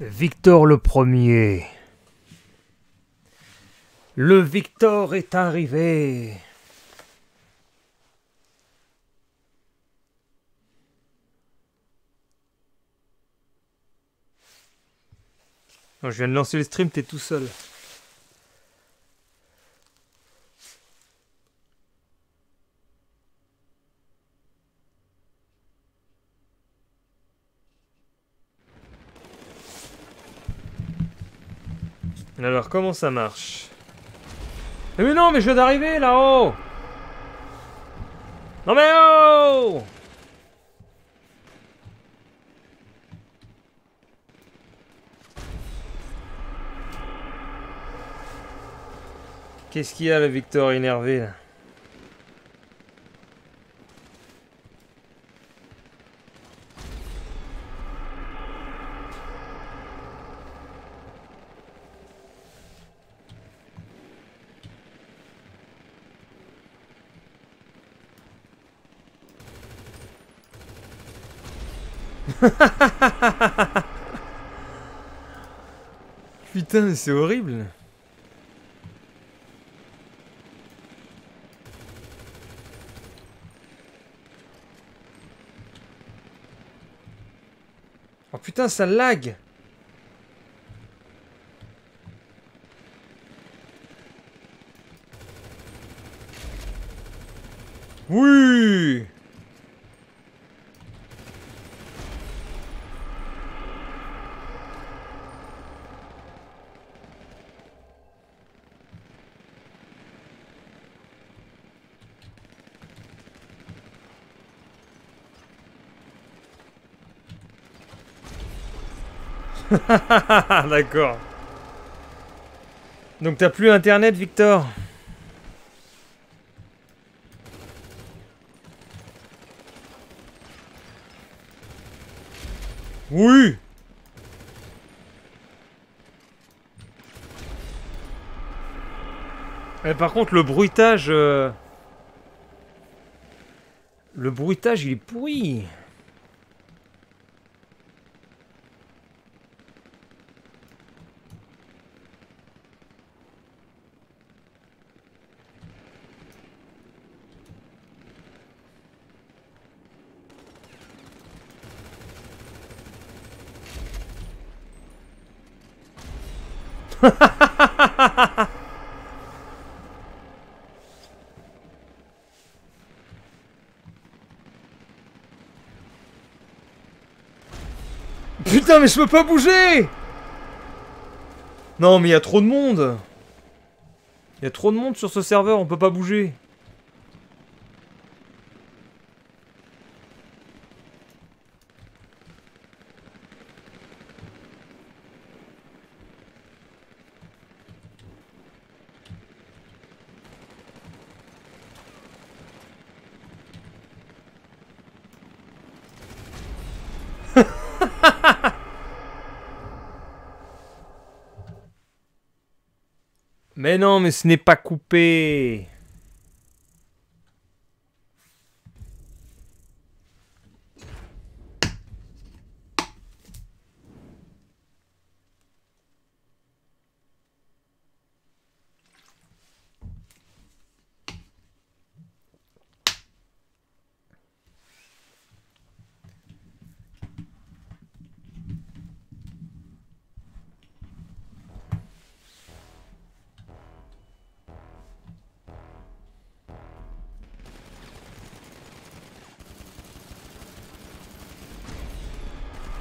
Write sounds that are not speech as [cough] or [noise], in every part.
Victor le premier. Le Victor est arrivé. je viens de lancer le stream, t'es tout seul. Alors, comment ça marche eh Mais non, mais je viens d'arriver, là-haut Non mais oh Qu'est-ce qu'il y a, le Victor énervé, là [laughs] Putain, c'est horrible. Oh putain, ça lag [laughs] D'accord. Donc t'as plus internet, Victor Oui Et eh, par contre, le bruitage... Euh, le bruitage, il est pourri mais je peux pas bouger Non, mais il y a trop de monde Il y a trop de monde sur ce serveur, on peut pas bouger. non, mais ce n'est pas coupé.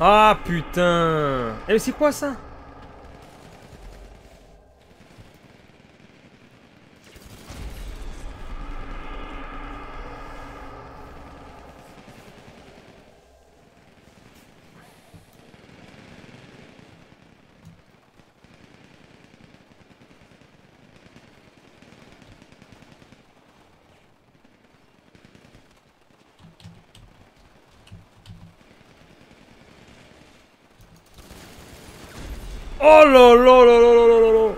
Ah putain Eh mais c'est quoi ça ¡Oh, lo, lo, lo, lo, lo, lo, lo!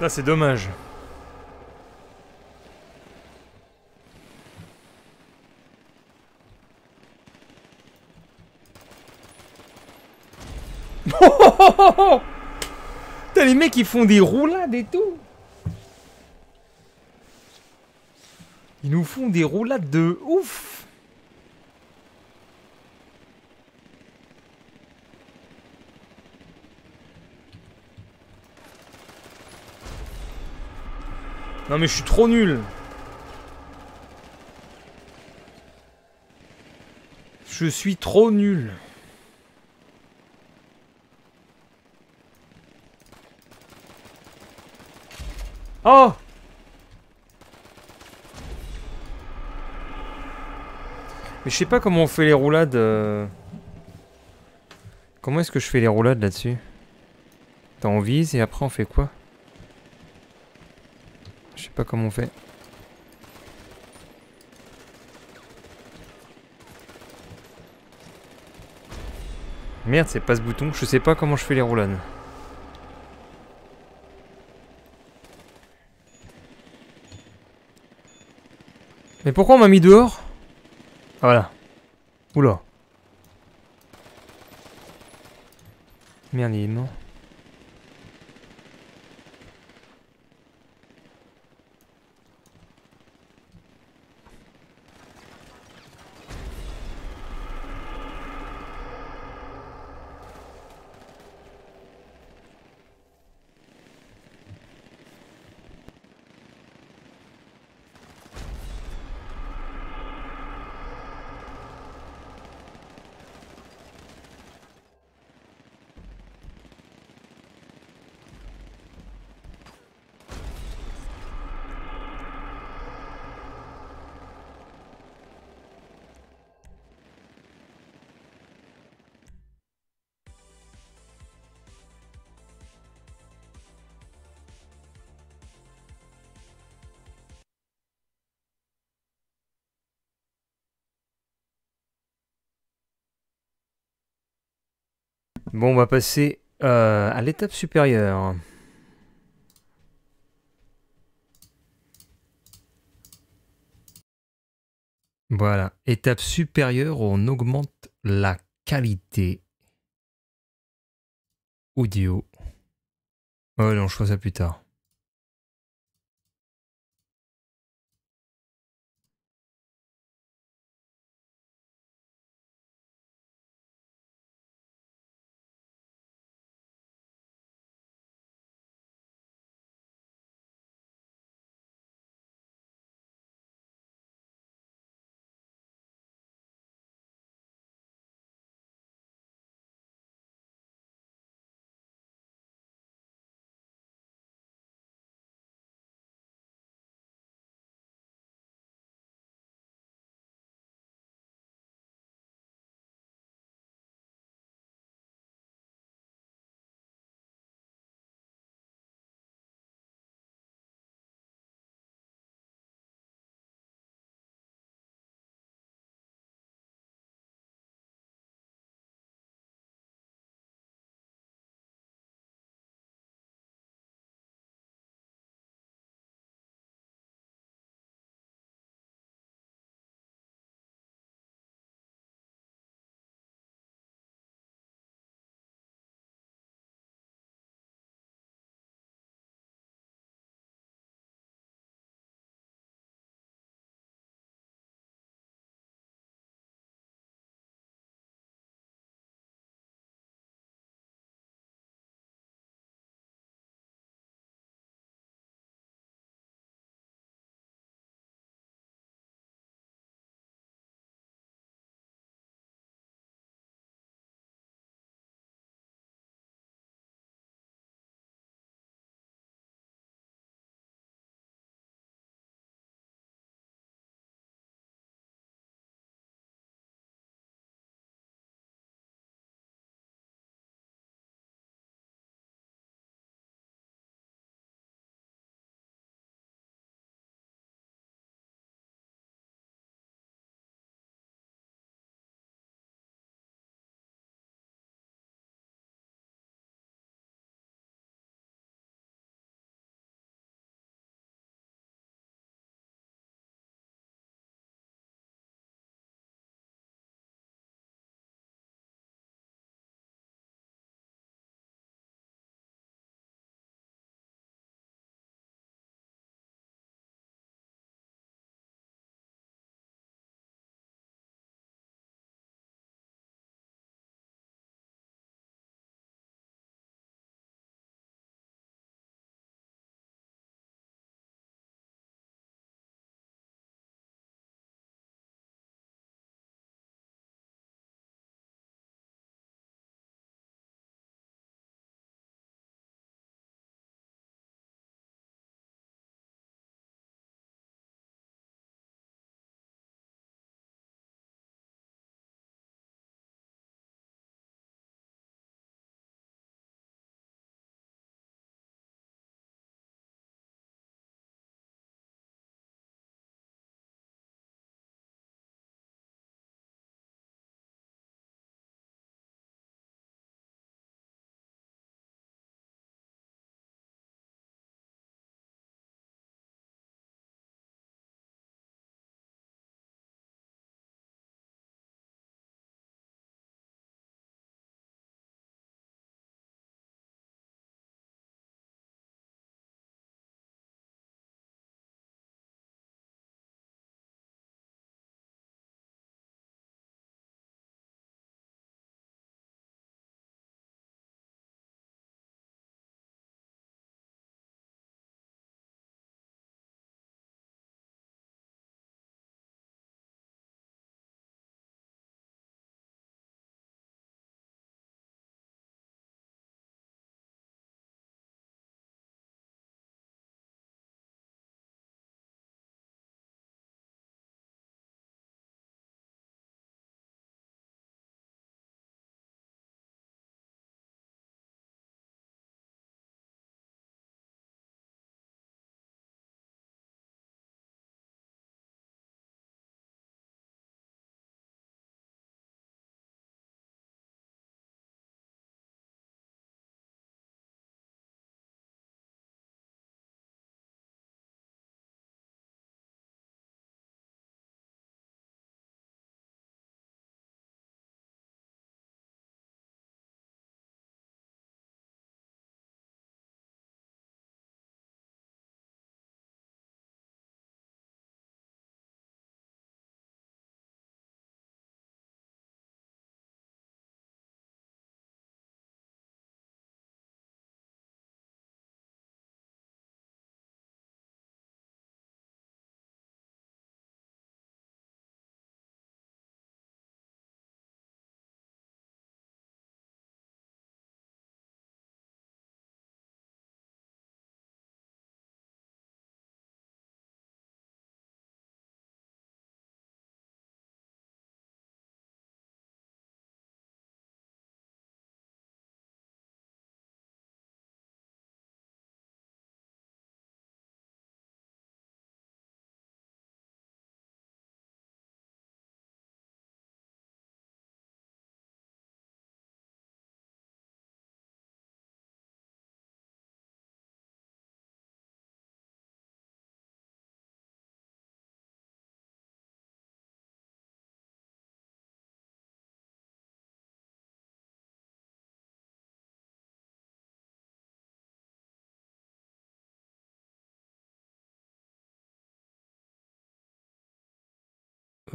Là, ah, c'est dommage. [laughs] T'as les mecs ils font des roulades et tout. Ils nous font des roulades de ouf. Non mais je suis trop nul. Je suis trop nul. Oh Mais je sais pas comment on fait les roulades. Euh. Comment est-ce que je fais les roulades là-dessus on vise et après on fait quoi sais pas comment on fait. Merde, c'est pas ce bouton. Je sais pas comment je fais les roulades. Mais pourquoi on m'a mis dehors ah, Voilà. Oula. Merde, il est mort. Bon, on va passer euh, à l'étape supérieure. Voilà, étape supérieure, on augmente la qualité audio. Oh on choisit ça plus tard.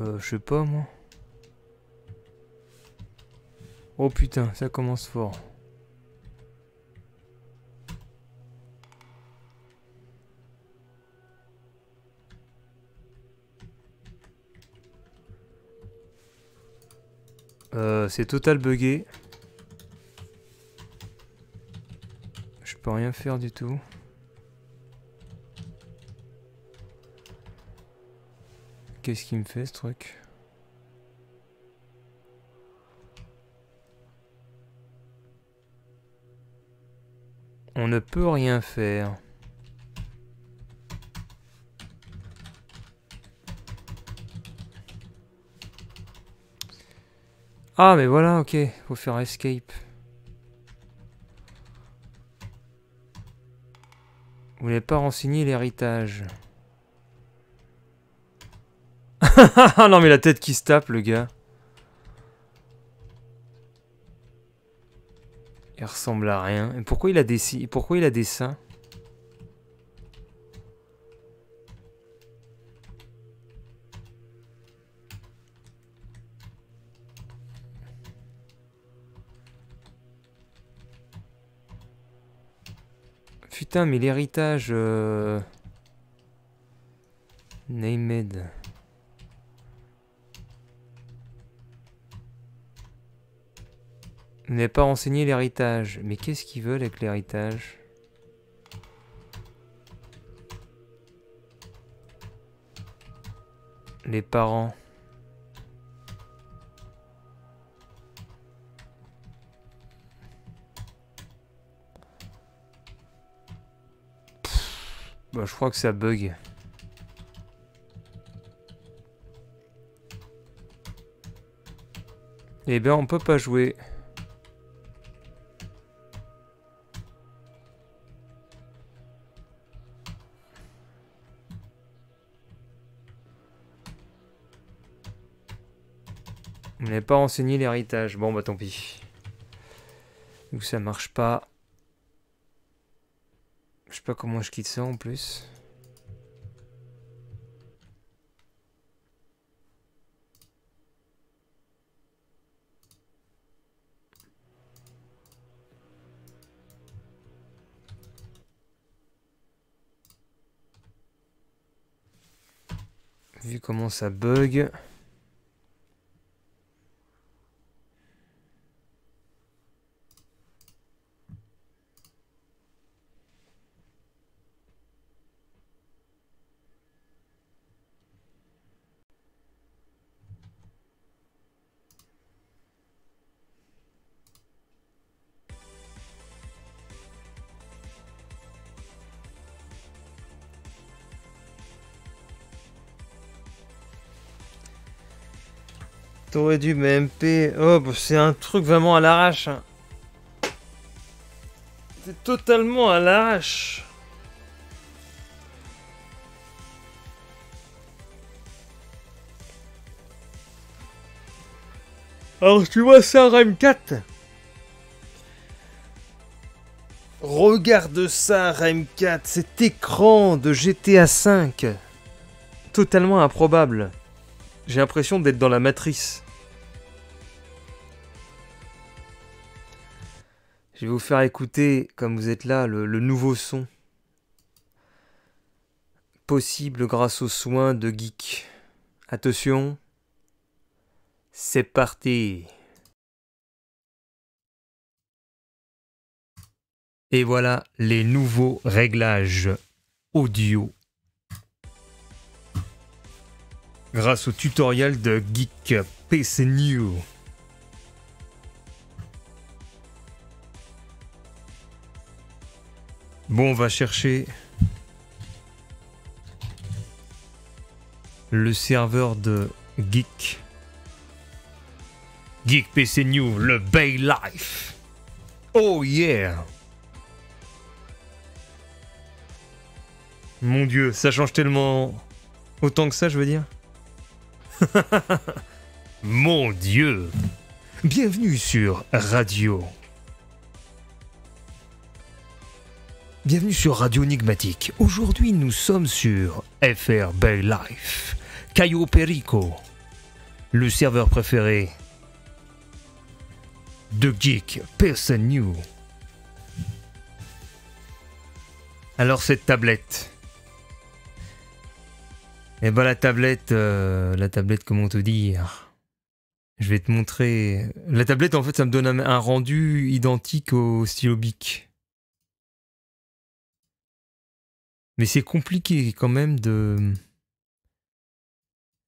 Euh, je sais pas, moi. Oh putain, ça commence fort. Euh, c'est total bugué. Je peux rien faire du tout. qu'est-ce qui me fait ce truc On ne peut rien faire. Ah mais voilà, ok, faut faire escape. Vous n'avez pas renseigné l'héritage. [laughs] non mais la tête qui se tape le gars. Il ressemble à rien. Et pourquoi il a des Pourquoi il a des seins Putain, mais l'héritage... Euh, n'est pas renseigné l'héritage. Mais qu'est-ce qu'ils veulent avec l'héritage Les parents. bah, je crois que ça bug. Eh bien, on peut pas jouer. pas renseigné l'héritage. Bon, bah tant pis. Donc ça marche pas. Je sais pas comment je quitte ça en plus. Vu comment ça bug. T'aurais dû MP. Oh, bah, c'est un truc vraiment à l'arrache. Hein. C'est totalement à l'arrache. Alors tu vois ça, 4. Regarde ça, 4. cet écran de GTA V. Totalement improbable. J'ai l'impression d'être dans la matrice. Je vais vous faire écouter, comme vous êtes là, le, nouveau son. Possible grâce aux soins de Geek. Attention, c'est parti. Et voilà les nouveaux réglages audio grâce au tutoriel de Geek PC New. Bon, on va chercher le serveur de Geek. Geek PC New, le Bay Life. Oh yeah! Mon dieu, ça change tellement. Autant que ça, je veux dire. [laughs] Mon Dieu Bienvenue sur Radio. Bienvenue sur Radio Enigmatique. Aujourd'hui, nous sommes sur FR Bay Life, Cayo Perico, le serveur préféré de Geek Person New. Alors, cette tablette eh bah la tablette, euh, la tablette comment te dire Je vais te montrer. La tablette en fait ça me donne un, rendu identique au stylo Bic. Mais c'est compliqué quand même de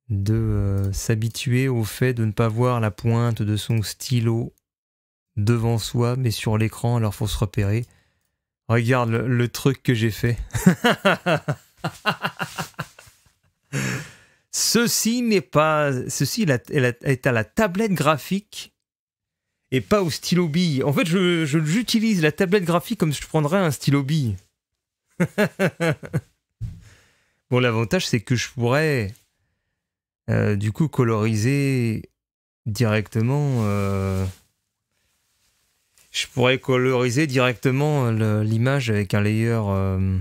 de euh, s'habituer au fait de ne pas voir la pointe de son stylo devant soi mais sur l'écran alors faut se repérer. Regarde le truc que j'ai fait. [laughs] Ceci n'est pas. Ceci est à la tablette graphique et pas au stylo bille. En fait, je, j'utilise la tablette graphique comme si je prendrais un stylo bille. [laughs] bon, l'avantage, c'est que je pourrais euh, du coup coloriser directement. Euh, je pourrais coloriser directement l'image avec un layer euh,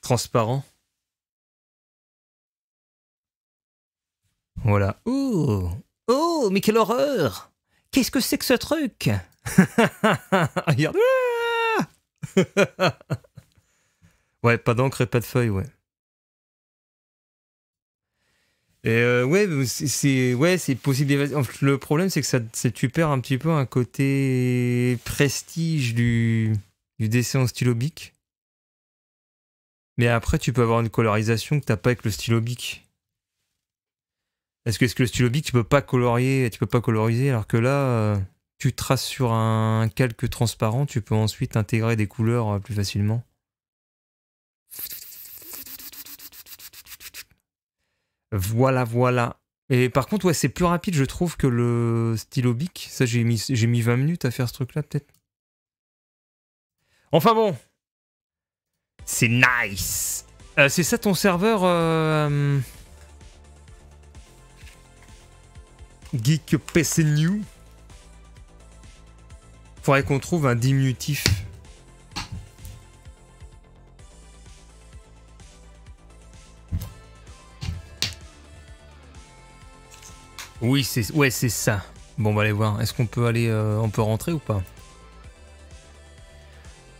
transparent. Voilà. Oh, oh, mais quelle horreur Qu'est-ce que c'est que ce truc [laughs] Regarde. [laughs] ouais, pas d'encre et pas de feuille, ouais. Euh, ouais, c'est ouais, possible. Le problème, c'est que tu perds un petit peu un côté prestige du, dessin en stylo bic. Mais après, tu peux avoir une colorisation que t'as pas avec le stylo bic. Est-ce que, est le stylo bic, tu peux pas colorier, tu peux pas coloriser, alors que là, euh, tu traces sur un calque transparent, tu peux ensuite intégrer des couleurs euh, plus facilement. Voilà, voilà. Et par contre, ouais, c'est plus rapide, je trouve, que le stylo bic. Ça, j'ai mis, mis 20 minutes à faire ce truc-là, peut-être. Enfin bon. C'est nice. Euh, c'est ça ton serveur Geek PC New. Faudrait qu'on trouve un diminutif. Oui, c'est ouais, c'est ça. Bon, on va aller voir. Est-ce qu'on peut aller euh, on peut rentrer ou pas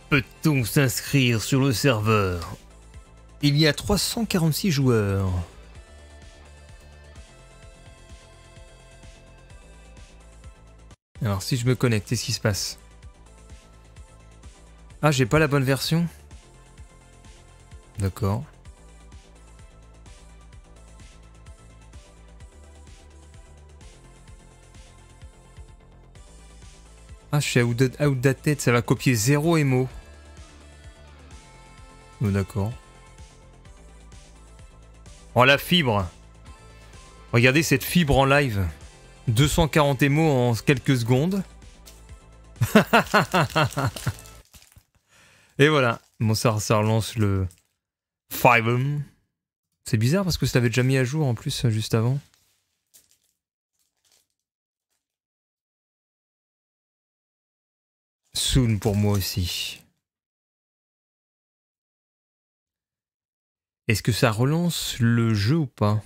Peut-on s'inscrire sur le serveur Il y a 346 joueurs. Alors si je me connecte, qu'est-ce qui se passe Ah, j'ai pas la bonne version D'accord. Ah, je suis tête. ça va copier 0 émo. Oh, d'accord. Oh, la fibre Regardez cette fibre en live 240 émo en quelques secondes. [laughs] Et voilà. Bon, ça, relance le Fivem. Um. C'est bizarre parce que ça avait déjà mis à jour en plus juste avant. Soon pour moi aussi. Est-ce que ça relance le jeu ou pas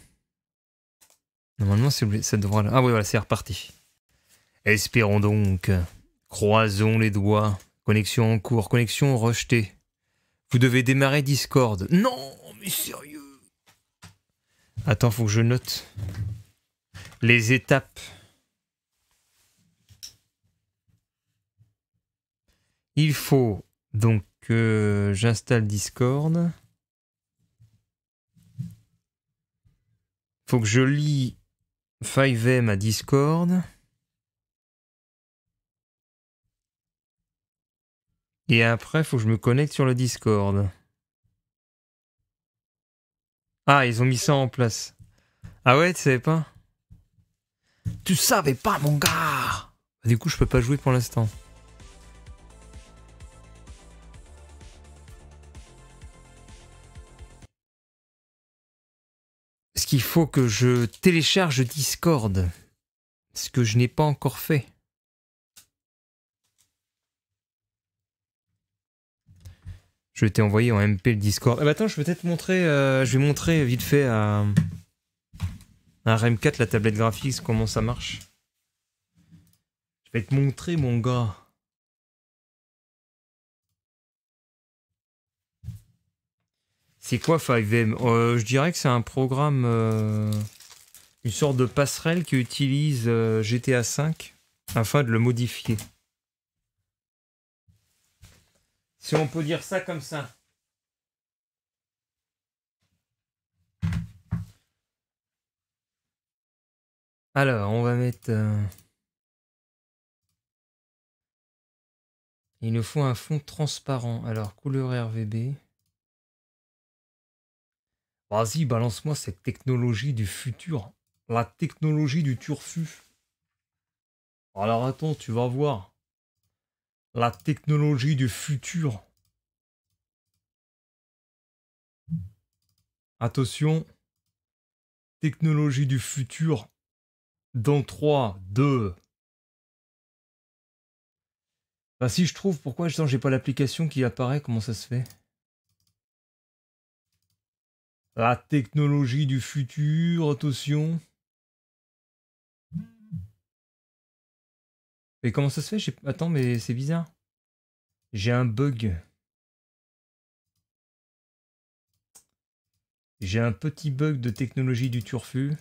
Normalement, ça devrait... Ah oui, voilà, c'est reparti. Espérons donc. Croisons les doigts. Connexion en cours. Connexion rejetée. Vous devez démarrer Discord. Non, mais sérieux. Attends, faut que je note. Les étapes. Il faut donc que j'installe Discord. Faut que je lis 5M à Discord. Et après, faut que je me connecte sur le Discord. Ah, ils ont mis ça en place. Ah ouais, tu savais pas Tu savais pas, mon gars bah, Du coup, je peux pas jouer pour l'instant. Il faut que je télécharge Discord, ce que je n'ai pas encore fait. Je t'ai envoyé en MP le Discord. Eh ben, attends, je vais peut-être montrer, euh, je vais montrer vite fait à, à RM4 la tablette graphique, comment ça marche. Je vais te montrer mon gars. C'est quoi 5 vm euh, Je dirais que c'est un programme, euh, une sorte de passerelle qui utilise euh, GTA V afin de le modifier. Si on peut dire ça comme ça. Alors, on va mettre... Il nous faut un fond transparent. Alors, couleur RVB. Vas-y, balance-moi cette technologie du futur. La technologie du turfu. Alors attends, tu vas voir. La technologie du futur. Attention. Technologie du futur. Dans 3, 2. Bah si je trouve, pourquoi j'ai pas l'application qui apparaît, comment ça se fait la technologie du futur, attention. Mais comment ça se fait Attends, mais c'est bizarre. J'ai un bug. J'ai un petit bug de technologie du turfu.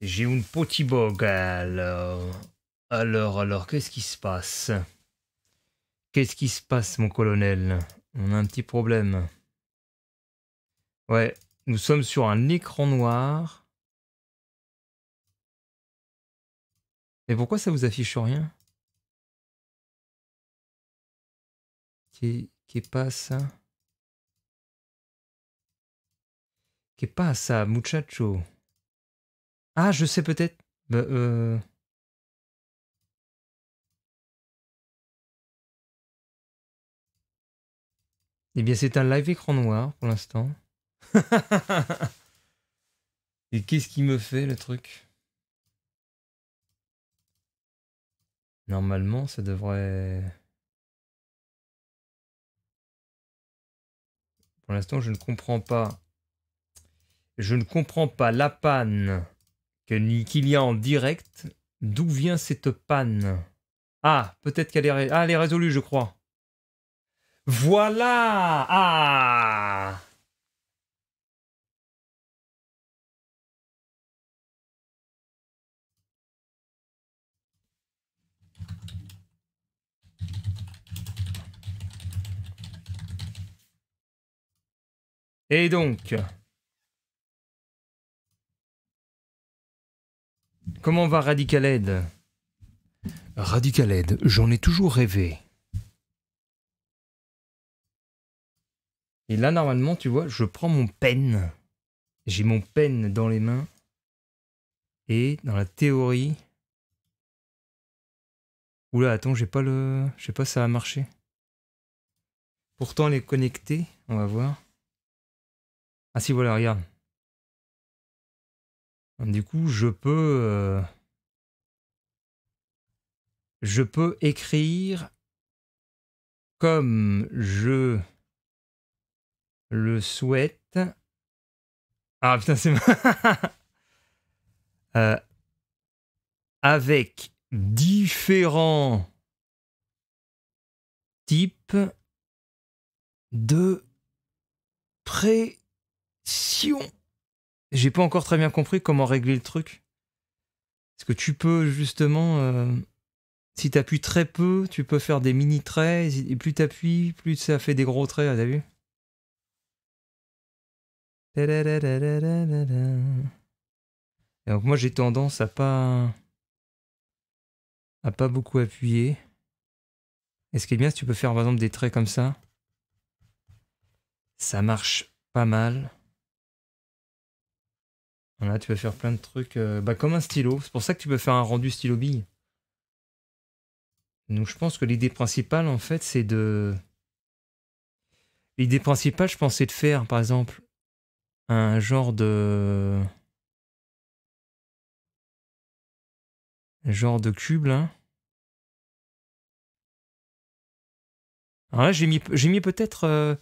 J'ai un petit bug alors. Alors, alors, qu'est-ce qui se passe Qu'est-ce qui se passe, mon colonel On a un petit problème. Ouais, nous sommes sur un écran noir. Mais pourquoi ça vous affiche rien Qui est pas ça Qui est pas ça, muchacho Ah, je sais peut-être. Bah, euh, Eh bien, c'est un live écran noir pour l'instant. [laughs] Et qu'est-ce qui me fait le truc Normalement, ça devrait... Pour l'instant, je ne comprends pas. Je ne comprends pas la panne qu'il y a en direct. D'où vient cette panne Ah, peut-être qu'elle est... Ah, est résolue, je crois. Voilà ah. Et donc, comment va Radical Ed Radical Ed, j'en ai toujours rêvé. Et là, normalement, tu vois, je prends mon pen. J'ai mon pen dans les mains. Et dans la théorie. Oula, attends, j'ai pas le. Je sais pas, ça va marché. Pourtant, elle est connectée. On va voir. Ah, si, voilà, regarde. Du coup, je peux. Euh, je peux écrire comme je le souhaite. Ah putain, c'est. [laughs] Euh, avec différents types de pression. J'ai pas encore très bien compris comment régler le truc. Est-ce que tu peux justement, euh, si tu très peu, tu peux faire des mini traits. Et plus tu plus ça fait des gros traits, t'as vu donc moi j'ai tendance à pas à pas beaucoup appuyer. est ce qui est bien, si tu peux faire par exemple des traits comme ça, ça marche pas mal. Voilà, tu peux faire plein de trucs, euh, bah, comme un stylo. C'est pour ça que tu peux faire un rendu stylo bille. Donc je pense que l'idée principale en fait, c'est de l'idée principale, je pensais de faire par exemple un genre de... Genre de cube, là. Alors là, j'ai mis, mis peut-être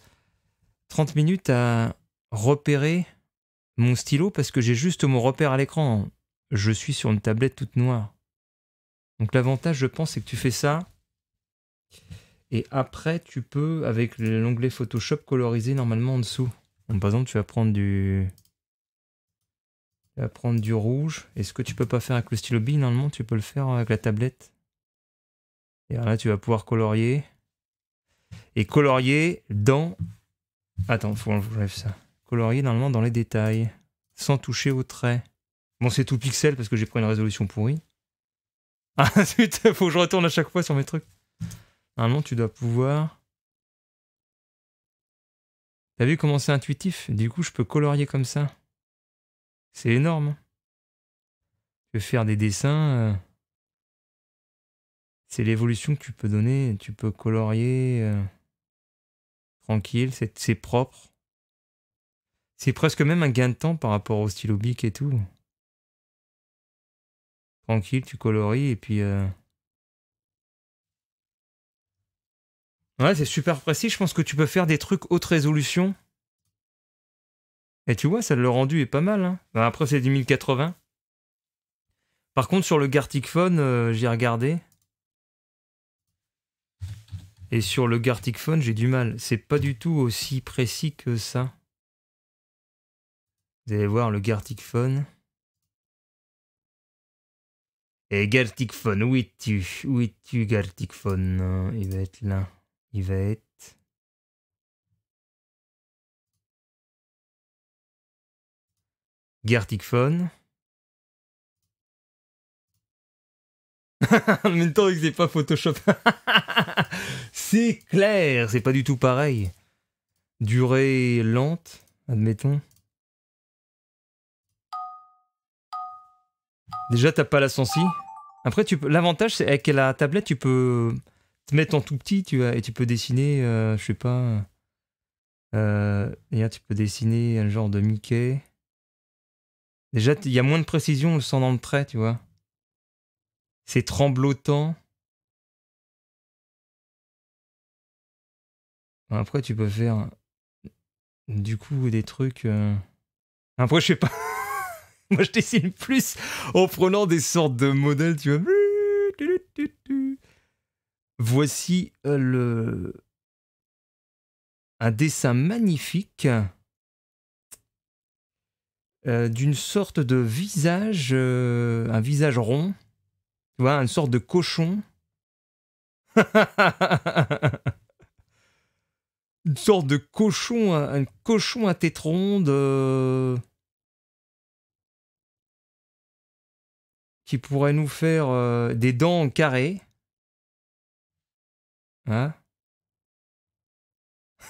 30 euh, minutes à repérer mon stylo parce que j'ai juste mon repère à l'écran. Je suis sur une tablette toute noire. Donc l'avantage, je pense, c'est que tu fais ça. Et après, tu peux, avec l'onglet Photoshop, coloriser normalement en dessous. Donc, par exemple, tu vas prendre du. Tu vas prendre du rouge. Est-ce que tu peux pas faire avec le stylo B Normalement, tu peux le faire avec la tablette. Et alors là, tu vas pouvoir colorier. Et colorier dans. Attends, faut que ça. Colorier normalement dans les détails, sans toucher au trait. Bon, c'est tout pixel parce que j'ai pris une résolution pourrie. [laughs] Ah faut que je retourne à chaque fois sur mes trucs. Normalement, tu dois pouvoir. T'as vu comment c'est intuitif Du coup, je peux colorier comme ça. C'est énorme. Je hein. peux faire des dessins. Euh. C'est l'évolution que tu peux donner. Tu peux colorier euh, tranquille, c'est propre. C'est presque même un gain de temps par rapport au stylo bic et tout. Tranquille, tu colories et puis... Euh, Ouais, c'est super précis. Je pense que tu peux faire des trucs haute résolution. Et tu vois, ça le rendu est pas mal. Hein. Ben, après, c'est 1080. Par contre, sur le Gartic Phone, euh, j'ai regardé. Et sur le Gartic Phone, j'ai du mal. C'est pas du tout aussi précis que ça. Vous allez voir le Gartic Phone. Et Gartic Phone, où es-tu Où es-tu, Gartic Phone Il va être là il va être Gartic Phone. [laughs] en même temps, c'est pas Photoshop. [laughs] c'est clair, c'est pas du tout pareil. Durée lente, admettons. Déjà, t'as pas la sensi. Après, tu l'avantage, c'est qu'avec la tablette, tu peux te mettre en tout petit, tu vois, et tu peux dessiner, euh, je sais pas. Euh, tu peux dessiner un genre de Mickey. Déjà, il y a moins de précision, on le sent dans le trait, tu vois. C'est tremblotant. Après, tu peux faire du coup des trucs. Euh, après, je sais pas. [laughs] Moi, je dessine plus en prenant des sortes de modèles, tu vois. Voici euh, le... un dessin magnifique euh, d'une sorte de visage, euh, un visage rond, tu vois, une sorte de cochon. [laughs] une sorte de cochon, un, cochon à tête ronde. qui pourrait nous faire des dents carrées. Hein [laughs]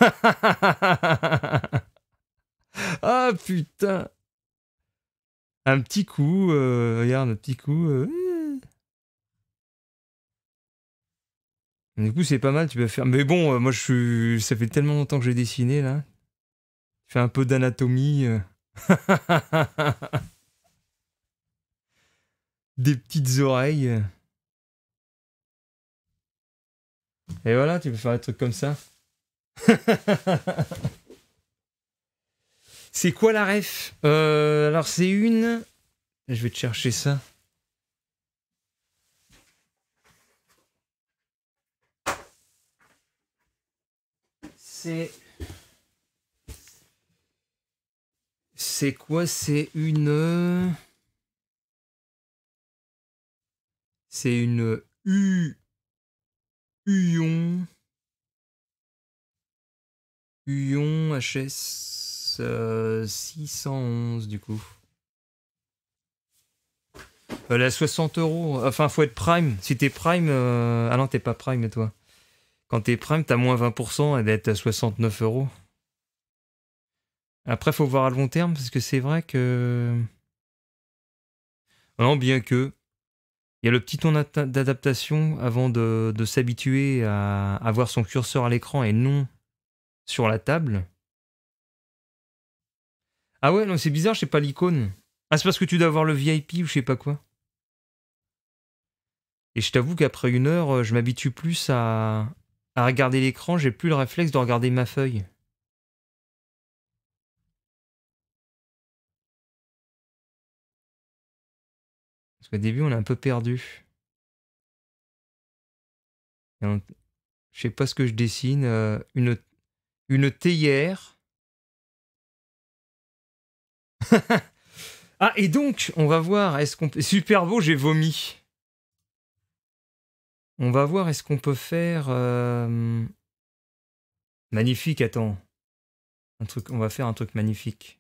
Ah putain Un petit coup, euh, regarde, un petit coup. Euh, euh. Du coup, c'est pas mal, tu vas faire. Mais bon, moi, je suis. Ça fait tellement longtemps que j'ai dessiné, là. Je fais un peu d'anatomie. [laughs] Des petites oreilles. Et voilà, tu peux faire un truc comme ça. [laughs] c'est quoi la ref euh, Alors c'est une... Je vais te chercher ça. C'est... C'est quoi C'est une... C'est une U Uyon. Uyon HS 611 du coup. Euh, la 60 euros. Enfin, faut être prime. Si t'es prime. Euh, ah non, t'es pas prime, toi. Quand t'es prime, t'as moins 20% et d'être à 69 euros. Après, faut voir à long terme, parce que c'est vrai que. Non, bien que. Il y a le petit ton d'adaptation avant de, s'habituer à avoir son curseur à l'écran et non sur la table. Ah ouais, non, c'est bizarre, je n'ai pas l'icône. Ah, c'est parce que tu dois avoir le VIP ou je sais pas quoi. Et je t'avoue qu'après une heure, euh, je m'habitue plus à, à regarder l'écran, j'ai plus le réflexe de regarder ma feuille. Au début, on est un peu perdu. Je sais pas ce que je dessine. Euh, une, une théière. [laughs] ah, et donc, on va voir. Est-ce qu'on Super beau, j'ai vomi. On va voir, est-ce qu'on peut faire. Euh, magnifique, attends. Un truc, on va faire un truc magnifique.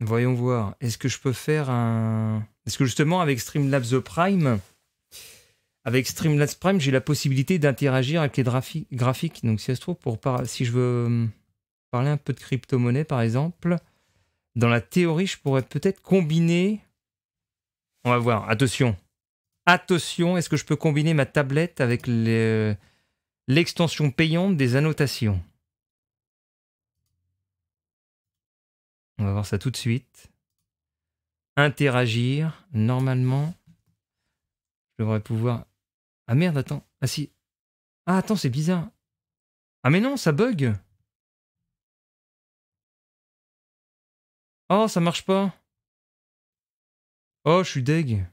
Voyons voir. Est-ce que je peux faire un. Est-ce que justement, avec Streamlabs Prime, avec Streamlabs Prime, j'ai la possibilité d'interagir avec les graphiques. Donc, si ça se trouve, pour si je veux hum, parler un peu de crypto-monnaie, par exemple, dans la théorie, je pourrais peut-être combiner. On va voir. Attention. Attention, est-ce que je peux combiner ma tablette avec l'extension payante des annotations On va voir ça tout de suite. Interagir, normalement. Je devrais pouvoir... Ah merde, attends. Ah si. Ah attends, c'est bizarre. Ah mais non, ça bug. Oh, ça marche pas. Oh, je suis deg.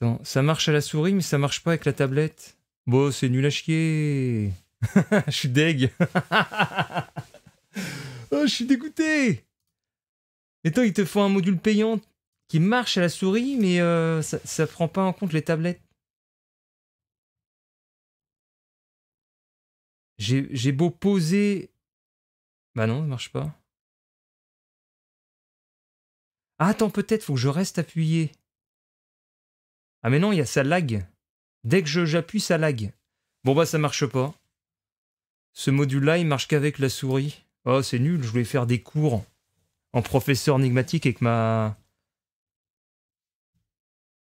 Attends, ça marche à la souris, mais ça marche pas avec la tablette. Bon, c'est nul à chier. [laughs] Je suis deg. [laughs] oh, je suis dégoûté. Et toi, ils te font un module payant qui marche à la souris, mais euh, ça, prend pas en compte les tablettes. J'ai beau poser. Bah non, ça marche pas. Ah, attends, peut-être, faut que je reste appuyé. Ah, mais non, il y a ça lag. Dès que j'appuie, ça lag. Bon, bah, ça marche pas. Ce module-là, il marche qu'avec la souris. Oh, c'est nul, je voulais faire des cours en professeur enigmatique avec ma.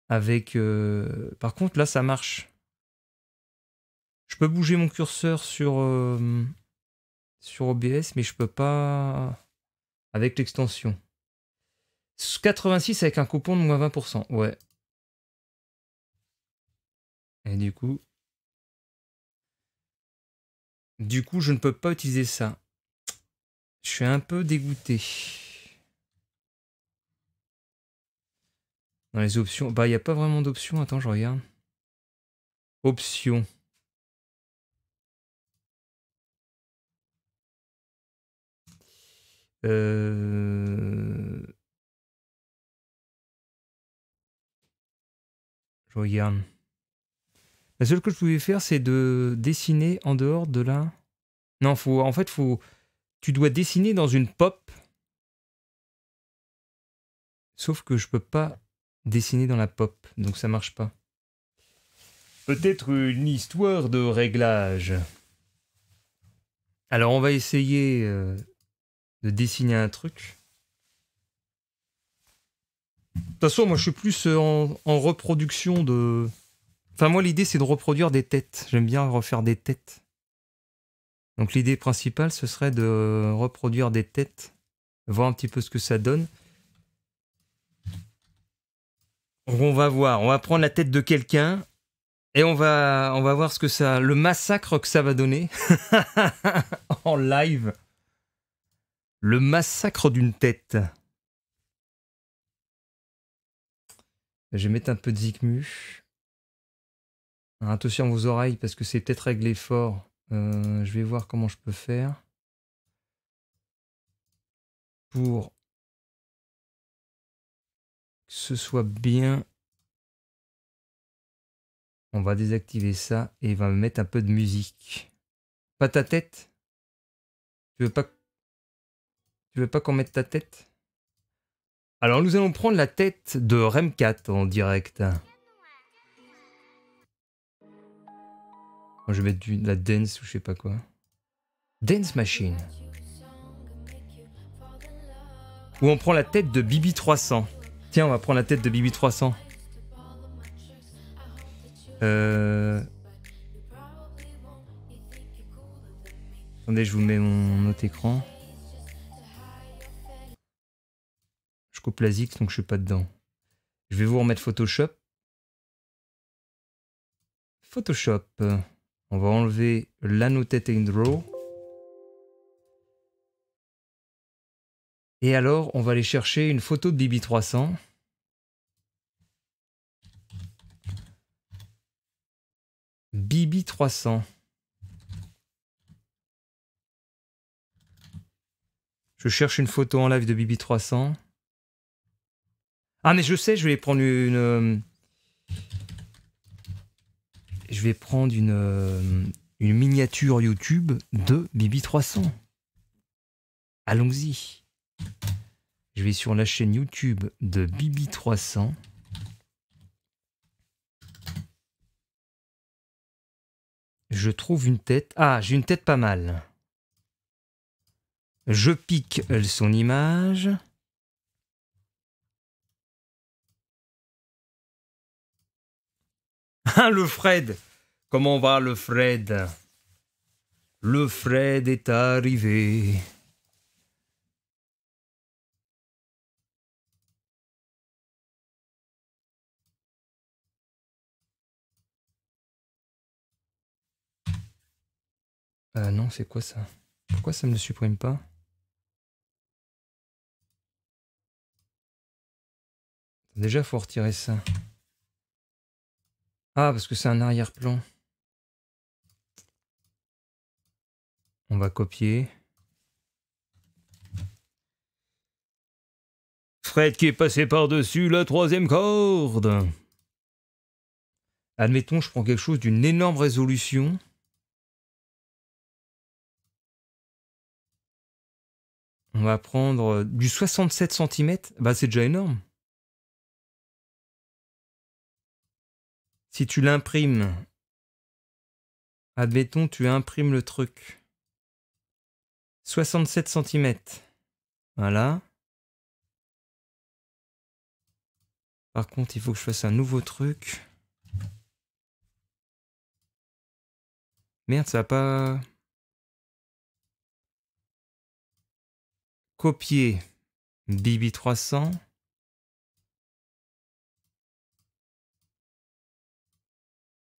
Avec. Euh, par contre, là, ça marche. Je peux bouger mon curseur sur. Euh, sur OBS, mais je peux pas. Avec l'extension. 86 avec un coupon de moins 20%. Ouais. Et du coup. Du coup, je ne peux pas utiliser ça. Je suis un peu dégoûté. Dans les options, bah il n'y a pas vraiment d'options. Attends, je regarde. Options. Euh. Je regarde. La seule que je pouvais faire, c'est de dessiner en dehors de la... Non, faut, en fait, faut, tu dois dessiner dans une pop. Sauf que je peux pas dessiner dans la pop, donc ça marche pas. Peut-être une histoire de réglage. Alors on va essayer euh, de dessiner un truc. De toute façon, moi je suis plus euh, en reproduction de... Enfin moi l'idée c'est de reproduire des têtes. J'aime bien refaire des têtes. Donc l'idée principale, ce serait de reproduire des têtes, voir un petit peu ce que ça donne. On va voir, on va prendre la tête de quelqu'un et on va, on va voir ce que ça, le massacre que ça va donner [laughs] en live. Le massacre d'une tête. Je vais mettre un peu de zikmu. Attention à vos oreilles parce que c'est peut-être réglé fort. Euh, je vais voir comment je peux faire pour que ce soit bien. On va désactiver ça et il va me mettre un peu de musique. Pas ta tête Tu veux pas Tu veux pas qu'on mette ta tête Alors nous allons prendre la tête de Rem4 en direct. Oh, je vais mettre du, la dance ou je sais pas quoi. Dance Machine. Ou on prend la tête de BB300. Tiens, on va prendre la tête de Bibi 300 Euh... Attendez, je vous mets mon autre écran. Je coupe la Zix, donc je suis pas dedans. Je vais vous remettre Photoshop. Photoshop. On va enlever l'annotate in row. Et alors, on va aller chercher une photo de cents. 300 BB300. Je cherche une photo en live de BB300. Ah mais je sais, je vais prendre une... Euh, je vais prendre une, euh, miniature YouTube de Bibi300. Allons-y. Je vais sur la chaîne YouTube de Bibi300. Je trouve une tête. Ah, j'ai une tête pas mal. Je pique son image. [laughs] le Fred Comment va le Fred Le Fred est arrivé. Ah non, c'est quoi ça Pourquoi ça me le supprime pas Déjà, faut retirer ça. Ah, parce que c'est un arrière-plan. On va copier. Fred qui est passé par-dessus la troisième corde. Admettons, je prends quelque chose d'une énorme résolution. On va prendre du 67 cm. Bah, c'est déjà énorme. si tu l'imprimes, admettons, tu imprimes le truc. 67 cm. Voilà. Par contre, il faut que je fasse un nouveau truc. Merde, ça n'a pas... Copier BB300.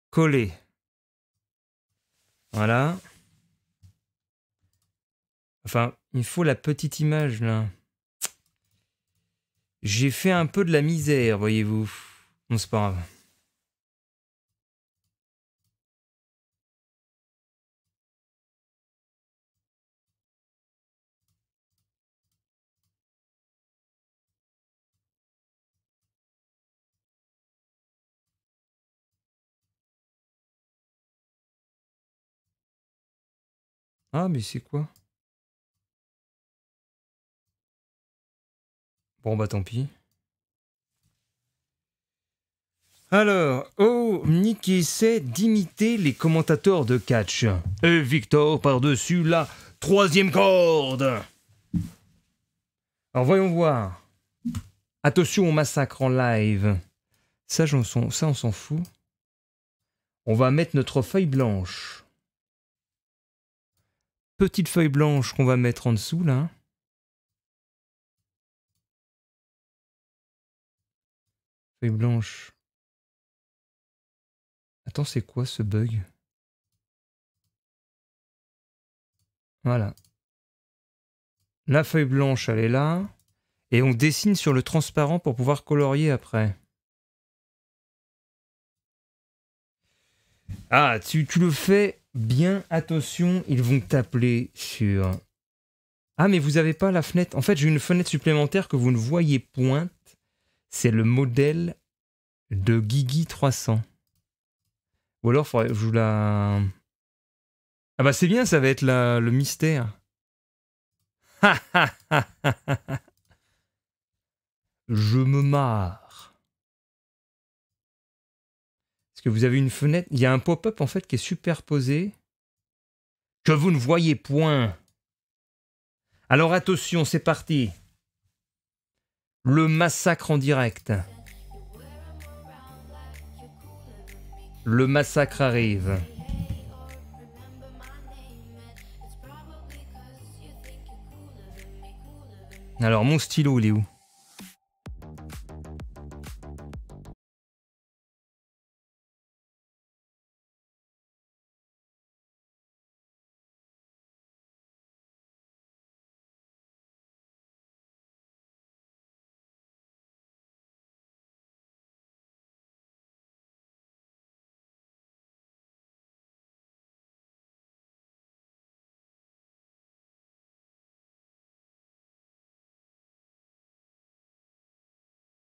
coller. Voilà. Enfin, il faut la petite image là. J'ai fait un peu de la misère, voyez-vous. Non, c'est pas grave. Ah, mais c'est quoi Bon, bah tant pis. Alors, oh Nick essaie d'imiter les commentateurs de catch. Et Victor par-dessus la troisième corde. Alors voyons voir. Attention au massacre en live. Ça, ça on s'en fout. On va mettre notre feuille blanche petite feuille blanche qu'on va mettre en dessous là. Feuille blanche. Attends, c'est quoi ce bug Voilà. La feuille blanche, elle est là. Et on dessine sur le transparent pour pouvoir colorier après. Ah, tu, tu le fais bien attention, ils vont t'appeler sur... Ah mais vous n'avez pas la fenêtre. En fait j'ai une fenêtre supplémentaire que vous ne voyez point. C'est le modèle de Guigui 300. Ou alors faudrait, je vous la... Ah bah c'est bien, ça va être la, le mystère. [laughs] je me marre. vous avez une fenêtre, il y a un pop-up en fait qui est superposé que vous ne voyez point. Alors attention, c'est parti. Le massacre en direct. Le massacre arrive. Alors mon stylo, il est où